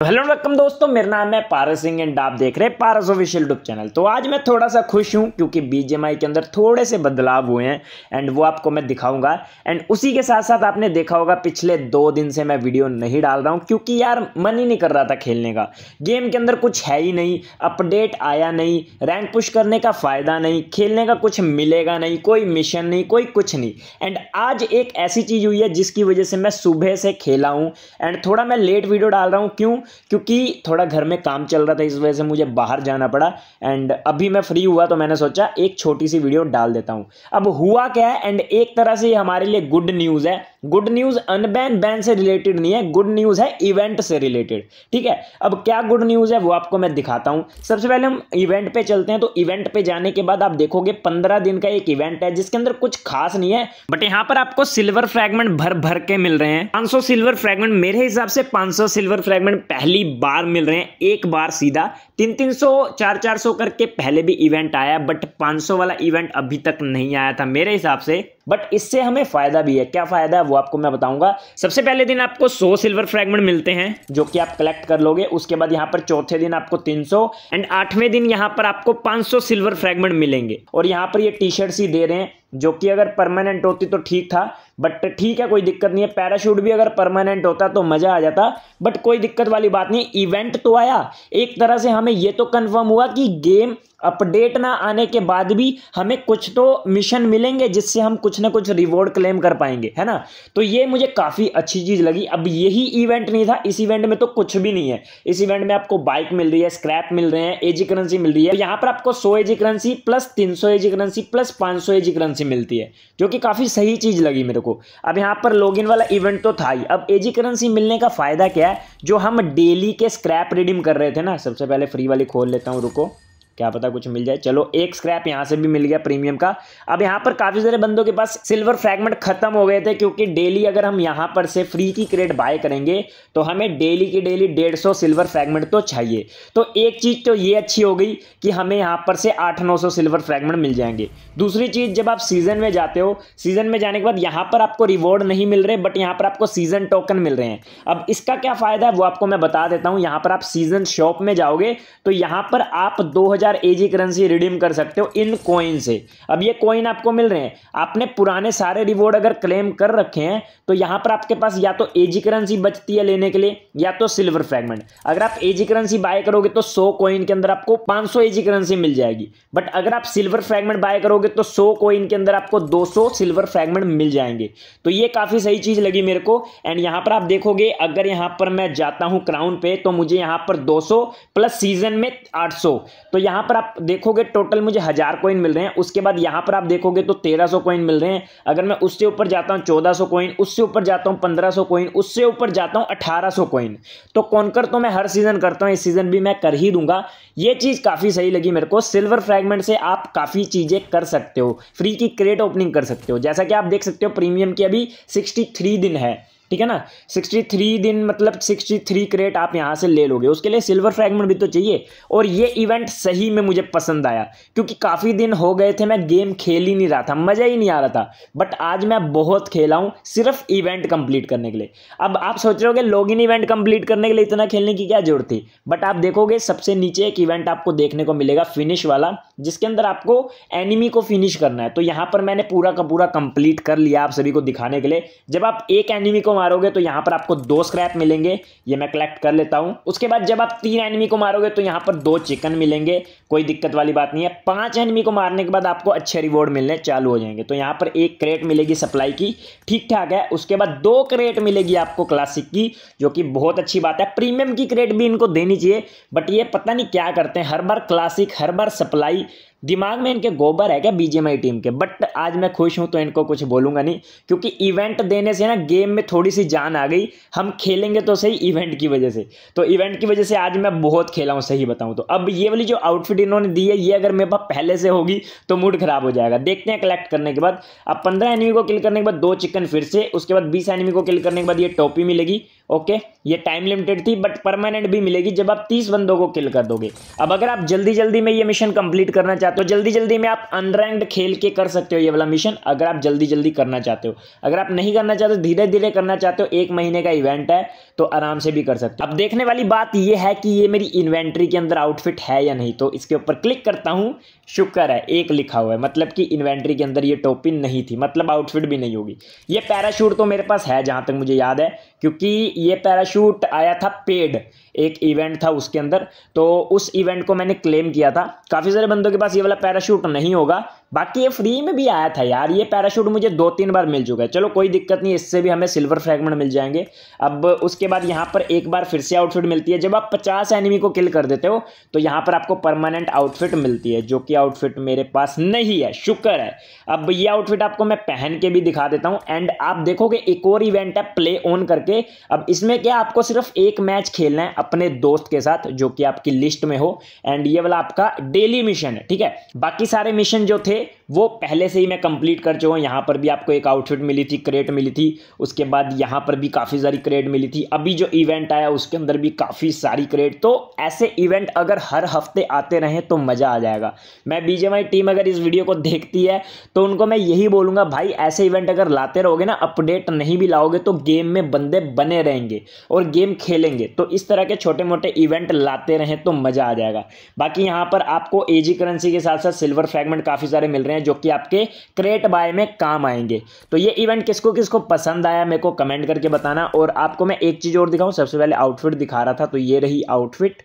तो hello welcome दोस्तों मेरा नाम है पारस सिंह एंड आप देख रहे हैं पारस ऑफिशियल ट्यूब चैनल तो आज मैं थोड़ा सा खुश हूं क्योंकि बीजेएमआई के अंदर थोड़े से बदलाव हुए हैं एंड वो आपको मैं दिखाऊंगा एंड उसी के साथ साथ आपने देखा होगा पिछले दो दिन से मैं वीडियो नहीं डाल रहा हूं क्योंकि यार मन ही नहीं कर रहा था खेलने का गेम के अंदर कुछ है ही नहीं अपडेट आया नहीं रैंक पुश करने का फ़ायदा नहीं खेलने का कुछ मिलेगा नहीं कोई मिशन नहीं कोई कुछ नहीं एंड आज एक ऐसी चीज़ हुई है जिसकी वजह से मैं सुबह से खेला हूँ एंड थोड़ा मैं लेट वीडियो डाल रहा हूँ क्यों क्योंकि थोड़ा घर में काम चल रहा था इस वजह से मुझे बाहर जाना पड़ा एंड अभी मैं फ्री हुआ तो मैंने सोचा एक छोटी सी वीडियो डाल देता हूँ अब हुआ क्या है एंड एक तरह से हमारे लिए गुड न्यूज़ है गुड न्यूज़ अनबैन बैन से रिलेटेड नहीं है गुड न्यूज़ है इवेंट से रिलेटेड ठीक है अब क्या गुड न्यूज़ है वो आपको मैं दिखाता हूं सबसे पहले हम इवेंट पे चलते हैं तो इवेंट पे जाने के बाद आप देखोगे पंद्रह दिन का एक इवेंट है जिसके अंदर कुछ खास नहीं है बट यहां पर आपको सिल्वर फ्रेगमेंट भर भर के मिल रहे हैं पांच सिल्वर फ्रेगमेंट मेरे हिसाब से पांच सिल्वर फ्रेगमेंट पहली बार मिल रहे हैं एक बार सीधा तीन तीन सौ चार चार सौ करके पहले भी इवेंट आया बट पांच वाला इवेंट अभी तक नहीं आया था मेरे हिसाब से बट इससे हमें फ़ायदा भी है क्या फ़ायदा है वो आपको मैं बताऊंगा सबसे पहले दिन आपको 100 सिल्वर फ्रैगमेंट मिलते हैं जो कि आप कलेक्ट कर लोगे उसके बाद यहाँ पर चौथे दिन आपको तीन एंड आठवें दिन यहाँ पर आपको 500 सिल्वर फ्रैगमेंट मिलेंगे और यहाँ पर ये टी शर्ट्स ही दे रहे हैं जो कि अगर परमानेंट होती तो ठीक था बट ठीक है कोई दिक्कत नहीं है पैराशूट भी अगर परमानेंट होता तो मज़ा आ जाता बट कोई दिक्कत वाली बात नहीं इवेंट तो आया एक तरह से हमें ये तो कंफर्म हुआ कि गेम अपडेट ना आने के बाद भी हमें कुछ तो मिशन मिलेंगे जिससे हम कुछ ना कुछ रिवॉर्ड क्लेम कर पाएंगे है ना तो ये मुझे काफ़ी अच्छी चीज़ लगी अब यही इवेंट नहीं था इस इवेंट में तो कुछ भी नहीं है इस इवेंट में आपको बाइक मिल रही है स्क्रैप मिल रहे हैं एजी करेंसी मिल रही है तो यहाँ पर आपको सौ एजी करेंसी प्लस तीन सौ एजी करेंसी प्लस पाँच सौ एजी करेंसी से मिलती है जो कि काफ़ी सही चीज़ लगी मेरे को अब यहाँ पर लॉगिन वाला इवेंट तो था ही अब एजी करेंसी मिलने का फ़ायदा क्या है जो हम डेली के स्क्रैप रिडीम कर रहे थे ना सबसे पहले फ्री वाली खोल लेता हूँ रुको क्या पता कुछ मिल जाए चलो एक स्क्रैप यहाँ से भी मिल गया प्रीमियम का अब यहाँ पर काफ़ी सारे बंदों के पास सिल्वर फ्रैगमेंट खत्म हो गए थे क्योंकि डेली अगर हम यहाँ पर से फ्री की क्रेड बाय करेंगे तो हमें डेली की डेली डेढ़ सौ सिल्वर फ्रैगमेंट तो चाहिए तो एक चीज़ तो ये अच्छी हो गई कि हमें यहाँ पर से आठ नौ सौ सिल्वर फ्रैगमेंट मिल जाएंगे दूसरी चीज़ जब आप सीज़न में जाते हो सीज़न में जाने के बाद यहाँ पर आपको रिवॉर्ड नहीं मिल रहे बट यहाँ पर आपको सीज़न टोकन मिल रहे हैं अब इसका क्या फ़ायदा है वो आपको मैं बता देता हूँ यहाँ पर आप सीज़न शॉप में जाओगे तो यहाँ पर आप दो हज़ार चार एजी करेंसी रिडीम कर सकते हो इन कॉइन से अब ये कॉइन आपको मिल रहे हैं आपने पुराने सारे रिवॉर्ड अगर क्लेम कर रखे हैं तो यहाँ पर आपके पास या तो एजी करेंसी बचती है लेने के लिए या तो सिल्वर फ्रेगमेंट अगर आप एजी करेंसी बाय करोगे तो सौ कॉइन के अंदर आपको पाँच सौ एजी करेंसी मिल जाएगी बट अगर आप सिल्वर फ्रेगमेंट बाय करोगे तो सौ कॉइन के अंदर आपको दो सौ सिल्वर फ्रेगमेंट मिल जाएंगे तो ये काफ़ी सही चीज़ लगी मेरे को एंड यहाँ पर आप देखोगे अगर यहाँ पर मैं जाता हूँ क्राउन पे तो मुझे यहाँ पर 200 प्लस सीजन में 800 तो यहाँ यहाँ पर आप देखोगे टोटल मुझे हज़ार कॉइन मिल रहे हैं उसके बाद यहाँ पर आप देखोगे तो तेरह सौ कॉइन मिल रहे हैं अगर मैं उससे ऊपर जाता हूँ चौदह सौ कॉइन उससे ऊपर जाता हूँ पंद्रह सौ कॉइन उससे ऊपर जाता हूँ अठारह सौ कोइन तो कर तो मैं हर सीज़न करता हूँ इस सीज़न भी मैं कर ही दूंगा ये चीज़ काफ़ी सही लगी मेरे को सिल्वर फ्रैगमेंट से आप काफ़ी चीज़ें कर सकते हो फ्री की क्रेट ओपनिंग कर सकते हो जैसा कि आप देख सकते हो प्रीमियम की अभी सिक्सटी दिन है ठीक है ना 63 दिन मतलब 63 क्रेट आप यहाँ से ले लोगे उसके लिए सिल्वर फ्रैगमेंट भी तो चाहिए और ये इवेंट सही में मुझे पसंद आया क्योंकि काफ़ी दिन हो गए थे मैं गेम खेल ही नहीं रहा था मज़ा ही नहीं आ रहा था बट आज मैं बहुत खेला हूँ सिर्फ इवेंट कंप्लीट करने के लिए अब आप सोच रहे हो लॉग इन इवेंट कंप्लीट करने के लिए इतना खेलने की क्या जरूरत थी बट आप देखोगे सबसे नीचे एक इवेंट आपको देखने को मिलेगा फिनिश वाला जिसके अंदर आपको एनिमी को फिनिश करना है तो यहाँ पर मैंने पूरा का पूरा कंप्लीट कर लिया आप सभी को दिखाने के लिए जब आप एक एनिमी को मारोगे तो यहाँ पर आपको दो स्क्रैप मिलेंगे ये मैं कलेक्ट कर लेता हूँ उसके बाद जब आप तीन एनिमी को मारोगे तो यहाँ पर दो चिकन मिलेंगे कोई दिक्कत वाली बात नहीं है पाँच एनिमी को मारने के बाद आपको अच्छे रिवॉर्ड मिलने चालू हो जाएंगे तो यहाँ पर एक क्रेट मिलेगी सप्लाई की ठीक ठाक है उसके बाद दो क्रेट मिलेगी आपको क्लासिक की जो कि बहुत अच्छी बात है प्रीमियम की क्रेट भी इनको देनी चाहिए बट ये पता नहीं क्या करते हैं हर बार क्लासिक हर बार सप्लाई दिमाग में इनके गोबर है क्या बीजेएमआई टीम के बट आज मैं खुश हूं तो इनको कुछ बोलूंगा नहीं क्योंकि इवेंट देने से ना गेम में थोड़ी सी जान आ गई हम खेलेंगे तो सही इवेंट की वजह से तो इवेंट की वजह से आज मैं बहुत खेला हूं सही बताऊँ तो अब ये वाली जो आउटफिट इन्होंने दी है ये अगर मेरे पास पहले से होगी तो मूड खराब हो जाएगा देखते हैं कलेक्ट करने के बाद अब पंद्रह एनिमी को किल करने के बाद दो चिकन फिर से उसके बाद बीस एनिमी को किल करने के बाद ये टोपी मिलेगी ओके ये टाइम लिमिटेड थी बट परमानेंट भी मिलेगी जब आप तीस बंदों को किल कर दोगे अब अगर आप जल्दी जल्दी में ये मिशन कंप्लीट करना चाहते हो जल्दी जल्दी में आप अनरैंक्ड खेल के कर सकते हो ये वाला मिशन अगर आप जल्दी जल्दी करना चाहते हो अगर आप नहीं करना चाहते धीरे धीरे करना चाहते हो एक महीने का इवेंट है तो आराम से भी कर सकते हो अब देखने वाली बात यह है कि ये मेरी इन्वेंट्री के अंदर आउटफिट है या नहीं तो इसके ऊपर क्लिक करता हूँ शुक्र है एक लिखा हुआ है मतलब कि इन्वेंट्री के अंदर ये टोपी नहीं थी मतलब आउटफिट भी नहीं होगी ये पैराशूट तो मेरे पास है जहाँ तक मुझे याद है क्योंकि ये पैराशूट आया था पेड एक इवेंट था उसके अंदर तो उस इवेंट को मैंने क्लेम किया था काफ़ी सारे बंदों के पास ये वाला पैराशूट नहीं होगा बाकी ये फ्री में भी आया था यार ये पैराशूट मुझे दो तीन बार मिल चुका है चलो कोई दिक्कत नहीं इससे भी हमें सिल्वर फ्रैगमेंट मिल जाएंगे अब उसके बाद यहाँ पर एक बार फिर से आउटफिट मिलती है जब आप पचास एनिमी को किल कर देते हो तो यहाँ पर आपको परमानेंट आउटफिट मिलती है जो कि आउटफिट मेरे पास नहीं है शुक्र है अब ये आउटफिट आपको मैं पहन के भी दिखा देता हूँ एंड आप देखोगे एक और इवेंट है प्ले ऑन करके अब इसमें क्या आपको सिर्फ एक मैच खेलना है अपने दोस्त के साथ जो कि आपकी लिस्ट में हो एंड ये वाला आपका डेली मिशन है ठीक है बाकी सारे मिशन जो थे वो पहले से ही मैं कंप्लीट कर चुका हूँ यहाँ पर भी आपको एक आउटफिट मिली थी क्रेट मिली थी उसके बाद यहाँ पर भी काफ़ी सारी क्रेट मिली थी अभी जो इवेंट आया उसके अंदर भी काफ़ी सारी क्रेट तो ऐसे इवेंट अगर हर हफ्ते आते रहें तो मज़ा आ जाएगा मैं बीजेमाई टीम अगर इस वीडियो को देखती है तो उनको मैं यही बोलूँगा भाई ऐसे इवेंट अगर लाते रहोगे ना अपडेट नहीं भी लाओगे तो गेम में बंदे बने रहेंगे और गेम खेलेंगे तो इस तरह के छोटे मोटे इवेंट लाते रहें तो मज़ा आ जाएगा बाकी यहाँ पर आपको एजी करेंसी के साथ साथ सिल्वर फ्रेगमेंट काफ़ी सारे मिल रहे हैं हैं जो कि आपके क्रेट बाय में काम आएंगे तो ये इवेंट किसको किसको पसंद आया मेरे को कमेंट करके बताना और आपको मैं एक चीज़ और दिखाऊँ सबसे पहले आउटफिट दिखा रहा था तो ये रही आउटफिट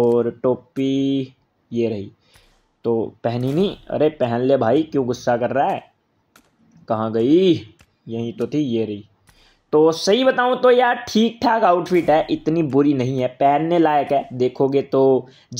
और टोपी ये रही तो पहनी नहीं अरे पहन ले भाई क्यों गुस्सा कर रहा है कहाँ गई यहीं तो थी ये रही तो सही बताऊँ तो यार ठीक ठाक आउटफिट है इतनी बुरी नहीं है पहनने लायक है देखोगे तो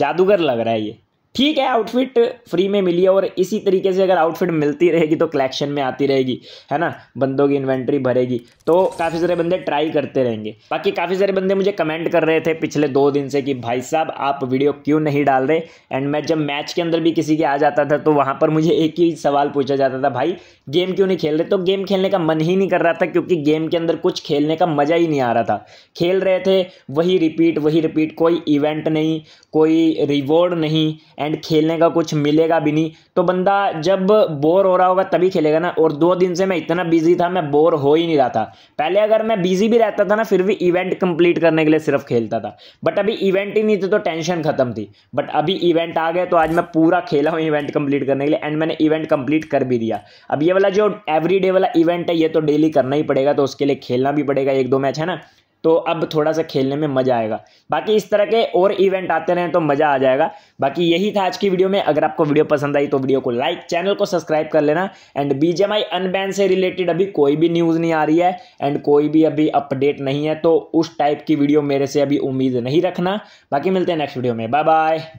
जादूगर लग रहा है ये ठीक है आउटफिट फ्री में मिली है और इसी तरीके से अगर आउटफिट मिलती रहेगी तो कलेक्शन में आती रहेगी है ना बंदों की इन्वेंट्री भरेगी तो काफ़ी सारे बंदे ट्राई करते रहेंगे बाकी काफ़ी सारे बंदे मुझे कमेंट कर रहे थे पिछले दो दिन से कि भाई साहब आप वीडियो क्यों नहीं डाल रहे एंड मैं जब मैच के अंदर भी किसी के आ जाता था तो वहाँ पर मुझे एक ही सवाल पूछा जाता था भाई गेम क्यों नहीं खेल रहे तो गेम खेलने का मन ही नहीं कर रहा था क्योंकि गेम के अंदर कुछ खेलने का मज़ा ही नहीं आ रहा था खेल रहे थे वही रिपीट वही रिपीट कोई इवेंट नहीं कोई रिवॉर्ड नहीं एंड खेलने का कुछ मिलेगा भी नहीं तो बंदा जब बोर हो रहा होगा तभी खेलेगा ना और दो दिन से मैं इतना बिजी था मैं बोर हो ही नहीं रहा था पहले अगर मैं बिजी भी रहता था ना फिर भी इवेंट कंप्लीट करने के लिए सिर्फ खेलता था बट अभी इवेंट ही नहीं थे तो टेंशन खत्म थी बट अभी इवेंट आ गया तो आज मैं पूरा खेला हूँ इवेंट कंप्लीट करने के लिए एंड मैंने इवेंट कंप्लीट कर भी दिया अब ये वाला जो एवरी वाला इवेंट है ये तो डेली करना ही पड़ेगा तो उसके लिए खेलना भी पड़ेगा एक दो मैच है ना तो अब थोड़ा सा खेलने में मज़ा आएगा बाकी इस तरह के और इवेंट आते रहें तो मज़ा आ जाएगा बाकी यही था आज की वीडियो में अगर आपको वीडियो पसंद आई तो वीडियो को लाइक चैनल को सब्सक्राइब कर लेना एंड जे अनबैन से रिलेटेड अभी कोई भी न्यूज़ नहीं आ रही है एंड कोई भी अभी अपडेट नहीं है तो उस टाइप की वीडियो मेरे से अभी उम्मीद नहीं रखना बाकी मिलते हैं नेक्स्ट वीडियो में बाय बाय